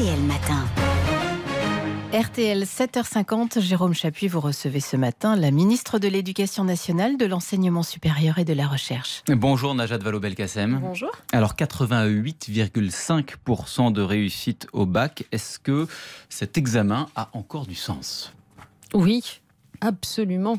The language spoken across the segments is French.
RTL Matin. RTL 7h50, Jérôme Chapuis, vous recevez ce matin la ministre de l'Éducation nationale, de l'Enseignement supérieur et de la Recherche. Bonjour Najat Vallaud-Belkacem. Bonjour. Alors 88,5% de réussite au bac, est-ce que cet examen a encore du sens Oui, absolument.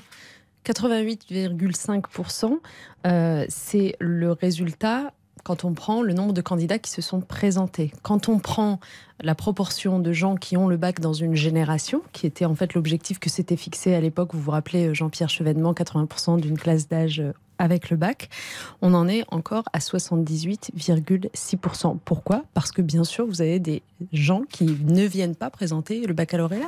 88,5%, euh, c'est le résultat quand on prend le nombre de candidats qui se sont présentés, quand on prend la proportion de gens qui ont le bac dans une génération, qui était en fait l'objectif que s'était fixé à l'époque, vous vous rappelez euh, Jean-Pierre Chevènement, 80% d'une classe d'âge euh, avec le bac, on en est encore à 78,6%. Pourquoi Parce que bien sûr, vous avez des gens qui ne viennent pas présenter le baccalauréat.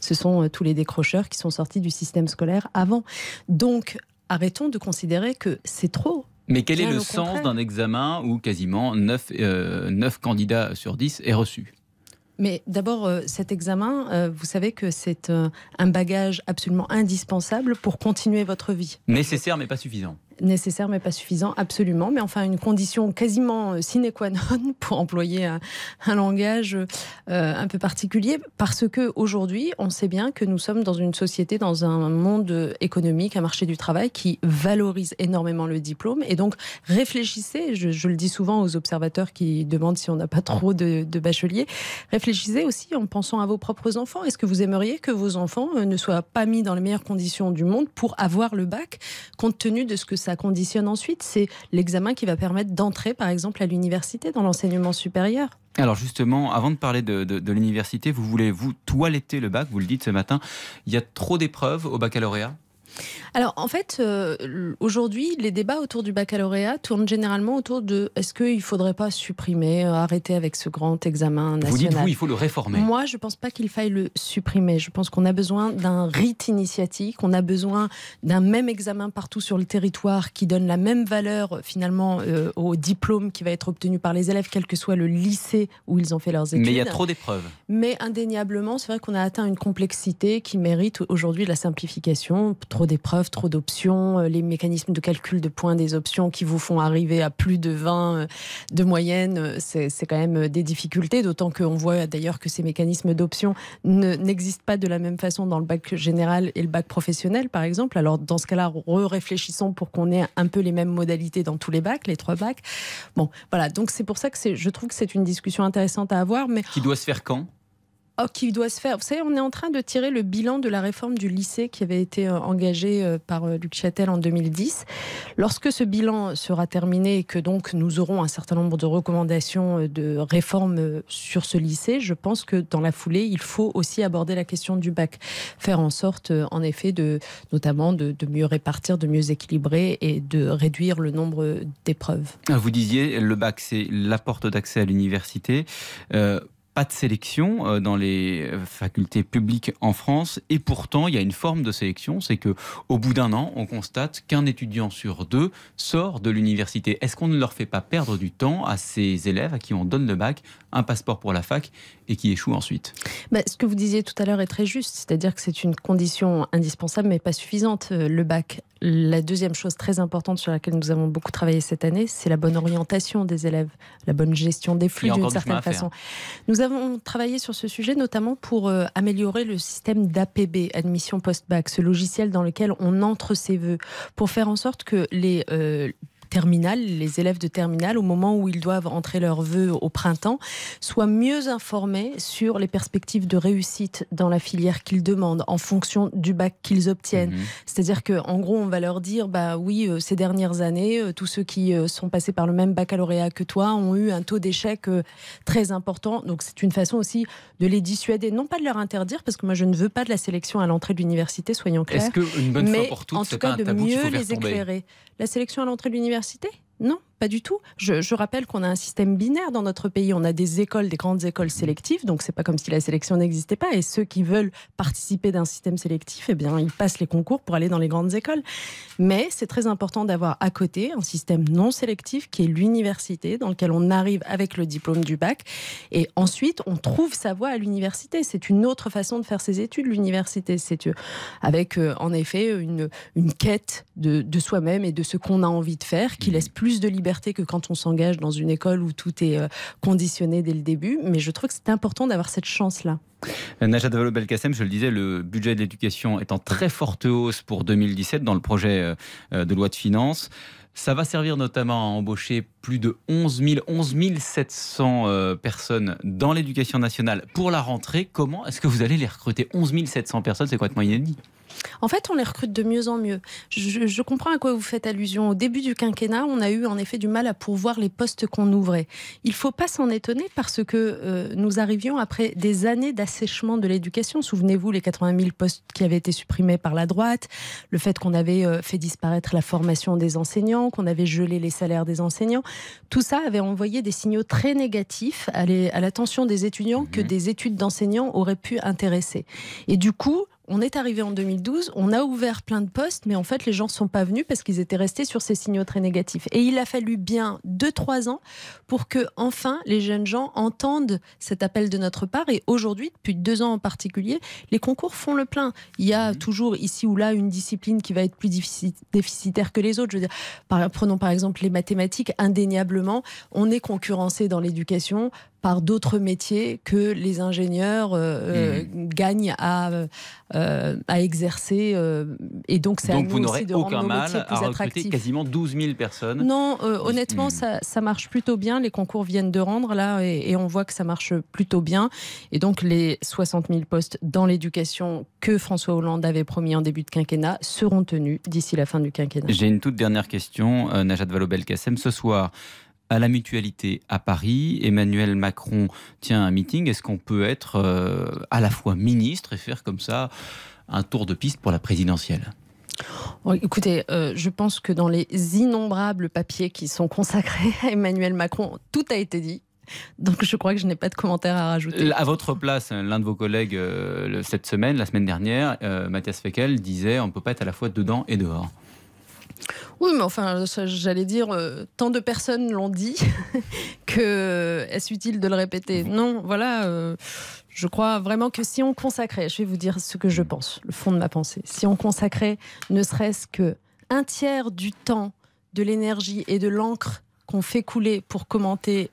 Ce sont euh, tous les décrocheurs qui sont sortis du système scolaire avant. Donc, arrêtons de considérer que c'est trop mais quel est le sens d'un examen où quasiment 9, euh, candidats sur 10 est reçu mais d'abord, euh, cet examen, euh, vous savez que c'est un bagage absolument indispensable pour continuer votre vie. Nécessaire, mais pas suffisant nécessaire mais pas suffisant, absolument. Mais enfin, une condition quasiment euh, sine qua non pour employer un, langage euh, un peu particulier, parce que aujourd'hui, on sait bien que nous sommes dans une société, dans un monde économique, un marché du travail qui valorise énormément le diplôme. Et donc, réfléchissez. Je, le dis souvent aux observateurs qui demandent si on n'a pas trop de, de bacheliers. Réfléchissez aussi en pensant à vos propres enfants. Est-ce que vous aimeriez que vos enfants euh, ne soient pas mis dans les meilleures conditions du monde pour avoir le bac, compte tenu de ce que ça conditionne ensuite. C'est l'examen qui va permettre d'entrer, par exemple, à l'université, dans l'enseignement supérieur. Alors justement, avant de parler de, l'université, vous voulez vous toiletter le bac, vous le dites ce matin, il y a trop d'épreuves au baccalauréat alors en fait, euh, aujourd'hui, les débats autour du baccalauréat tournent généralement autour de est-ce qu'il ne faudrait pas supprimer, euh, arrêter avec ce grand examen national Vous dites vous, il faut le réformer. Moi, je ne pense pas qu'il faille le supprimer. Je pense qu'on a besoin d'un rite initiatique, on a besoin d'un même examen partout sur le territoire qui donne la même valeur finalement euh, au diplôme qui va être obtenu par les élèves, quel que soit le lycée où ils ont fait leurs études. Mais il y a trop d'épreuves. Mais indéniablement, c'est vrai qu'on a atteint une complexité qui mérite aujourd'hui de la simplification trop d'épreuves, trop d'options, euh, les mécanismes de calcul de points des options qui vous font arriver à plus de 20 euh, de moyenne, euh, c'est quand même des difficultés, d'autant qu'on voit d'ailleurs que ces mécanismes d'options n'existent pas de la même façon dans le bac général et le bac professionnel, par exemple. Alors dans ce cas-là, réfléchissons pour qu'on ait un peu les mêmes modalités dans tous les bacs, les trois bacs. Bon, voilà, donc c'est pour ça que je trouve que c'est une discussion intéressante à avoir. Mais... Qui doit se faire quand Oh, qui doit se faire. Vous savez, on est en train de tirer le bilan de la réforme du lycée qui avait été euh, engagée euh, par euh, Luc Châtel en 2010. Lorsque ce bilan sera terminé et que donc nous aurons un certain nombre de recommandations de réforme sur ce lycée, je pense que dans la foulée, il faut aussi aborder la question du bac. Faire en sorte, en effet, de, notamment de, mieux répartir, de mieux équilibrer et de réduire le nombre d'épreuves. Ah, vous disiez, le bac, c'est la porte d'accès à l'université pas de sélection euh, dans les facultés publiques en France et pourtant il y a une forme de sélection, c'est que au bout d'un an, on constate qu'un étudiant sur deux sort de l'université. Est-ce qu'on ne leur fait pas perdre du temps à ces élèves à qui on donne le bac, un passeport pour la fac et qui échouent ensuite bah, Ce que vous disiez tout à l'heure est très juste, c'est-à-dire que c'est une condition indispensable mais pas suffisante, euh, le bac. La deuxième chose très importante sur laquelle nous avons beaucoup travaillé cette année, c'est la bonne orientation des élèves, la bonne gestion des flux d'une certaine façon. Nous avons travaillé sur ce sujet notamment pour euh, améliorer le système d'APB, admission post-bac, ce logiciel dans lequel on entre ses voeux, pour faire en sorte que les euh, les élèves de terminale, au moment où ils doivent entrer leurs vœux au printemps, soient mieux informés sur les perspectives de réussite dans la filière qu'ils demandent en fonction du bac qu'ils obtiennent. Mhm. C'est-à-dire qu'en gros, on va leur dire, bah oui, euh, ces dernières années, euh, tous ceux qui euh, sont passés par le même baccalauréat que toi ont eu un taux d'échec très important. Donc c'est une façon aussi de les dissuader, non pas de leur interdire, parce que moi je ne veux pas de la sélection à l'entrée de l'université, soyons clairs. mais ce en tout cas, de mieux les éclairer. La sélection à l'entrée de l'université, non, pas du tout. Je, rappelle qu'on a un système binaire dans notre pays. On a des écoles, des grandes écoles sélectives, donc c'est pas comme si la sélection n'existait pas. Et ceux qui veulent participer d'un système sélectif, eh bien, ils passent les concours pour aller dans les grandes écoles. Mais c'est très important d'avoir à côté un système non sélectif qui est l'université, dans lequel on arrive avec le diplôme du bac. Et ensuite, on trouve sa voie à l'université. C'est une autre façon de faire ses études, l'université. C'est euh, avec, euh, en effet, une, une quête de, de soi-même et de ce qu'on a envie de faire qui mhm. laisse plus de liberté que quand on s'engage dans une école où tout est euh, conditionné dès le début. Mais je trouve que c'est important d'avoir cette chance-là. Euh, Najat Vallaud-Belkacem, je le disais, le budget de l'éducation est en très forte hausse pour 2017 dans le projet euh, de loi de finances. Ça va servir notamment à embaucher plus de 11 700 personnes dans l'éducation nationale pour la rentrée. Comment est-ce que vous allez les recruter 11 700 personnes, c'est quoi complètement inédit. En fait, on les recrute de mieux en mieux. Je, comprends à quoi vous faites allusion. Au début du quinquennat, on a eu en effet du mal à pourvoir les postes qu'on ouvrait. Il ne faut pas s'en étonner parce que euh, nous arrivions après des années d'assèchement de l'éducation. Souvenez-vous, les 80 000 postes qui avaient été supprimés par la droite, le fait qu'on avait euh, fait disparaître la formation des enseignants, qu'on avait gelé les salaires des enseignants. Tout ça avait envoyé des signaux très négatifs à l'attention des étudiants que mhm. des études d'enseignants auraient pu intéresser. Et du coup, on est arrivé en 2012, on a ouvert plein de postes, mais en fait, les gens ne sont pas venus parce qu'ils étaient restés sur ces signaux très négatifs. Et il a fallu bien 2-3 ans pour que, enfin, les jeunes gens entendent cet appel de notre part. Et aujourd'hui, depuis 2 ans en particulier, les concours font le plein. Il y a mhm. toujours ici ou là une discipline qui va être plus déficitaire que les autres. Je veux dire, prenons par exemple les mathématiques. Indéniablement, on est concurrencé dans l'éducation par d'autres métiers que les ingénieurs euh, euh, mmh. gagnent à, euh, à exercer. et donc, c'est donc vous n'aurez aucun mal à recruter quasiment 12 000 personnes. Non, honnêtement, ça, ça, marche plutôt bien. Les concours viennent de rendre là et, et, on voit que ça marche plutôt bien. Et donc, les 60 000 postes dans l'éducation que François Hollande avait promis en début de quinquennat seront tenus d'ici la fin du quinquennat. J'ai une toute dernière question, Najat Vallaud-Belkacem. Ce soir, à la mutualité à Paris. Emmanuel Macron tient un meeting. Est-ce qu'on peut être euh, à la fois ministre et faire comme ça un tour de piste pour la présidentielle oh, Écoutez, euh, je pense que dans les innombrables papiers qui sont consacrés à Emmanuel Macron, tout a été dit. Donc je crois que je n'ai pas de commentaires à rajouter. À votre place, l'un de vos collègues euh, cette semaine, la semaine dernière, Mathias Fekel disait on ne peut pas être à la fois dedans et dehors. Oui, mais enfin, j'allais dire, euh, tant de personnes l'ont dit que euh, est-ce utile de le répéter Non, voilà, euh, je crois vraiment que si on consacrait, je vais vous dire ce que je pense, le fond de ma pensée, si on consacrait ne serait-ce que un tiers du temps, de l'énergie et de l'encre qu'on fait couler pour commenter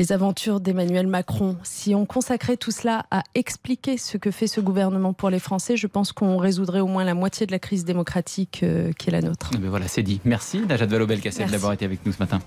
les aventures d'Emmanuel Macron, si on consacrait tout cela à expliquer ce que fait ce gouvernement pour les Français, je pense qu'on résoudrait au moins la moitié de la crise démocratique euh, qui est la nôtre. Eh ben voilà, c'est dit. Merci, Najat Vallaud-Belkacem, d'avoir été avec nous ce matin.